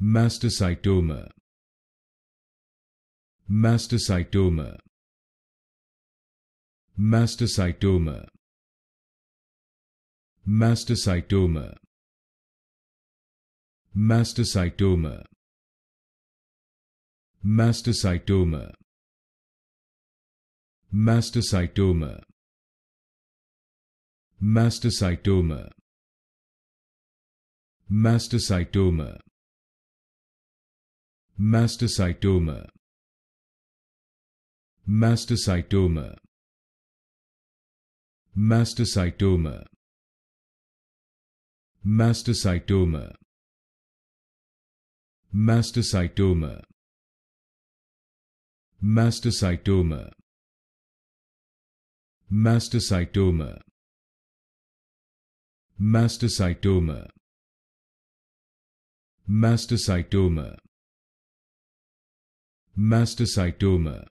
mastocytoma mastocytoma mastocytoma mastocytoma mastocytoma mastocytoma mastocytoma mastocytoma mastocytoma mastocytoma mastocytoma mastocytoma mastocytoma mastocytoma mastocytoma mastocytoma mastocytoma mastocytoma mastocytoma